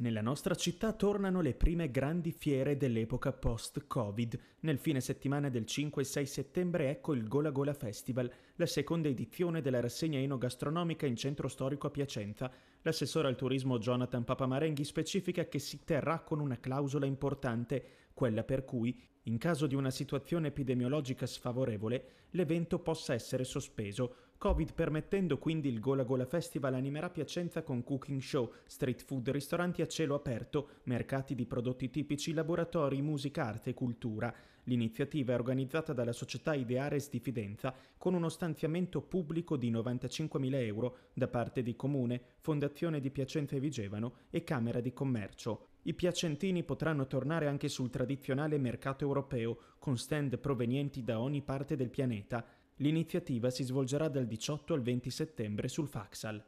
Nella nostra città tornano le prime grandi fiere dell'epoca post-Covid. Nel fine settimana del 5 e 6 settembre ecco il Gola Gola Festival, la seconda edizione della rassegna enogastronomica in centro storico a Piacenza. L'assessore al turismo Jonathan Papamarenghi specifica che si terrà con una clausola importante, quella per cui, in caso di una situazione epidemiologica sfavorevole, l'evento possa essere sospeso Covid permettendo quindi il Gola Gola Festival animerà Piacenza con cooking show, street food, ristoranti a cielo aperto, mercati di prodotti tipici, laboratori, musica, arte e cultura. L'iniziativa è organizzata dalla società Ideares di Fidenza con uno stanziamento pubblico di 95.000 euro da parte di Comune, Fondazione di Piacenza e Vigevano e Camera di Commercio. I piacentini potranno tornare anche sul tradizionale mercato europeo, con stand provenienti da ogni parte del pianeta. L'iniziativa si svolgerà dal 18 al 20 settembre sul Faxal.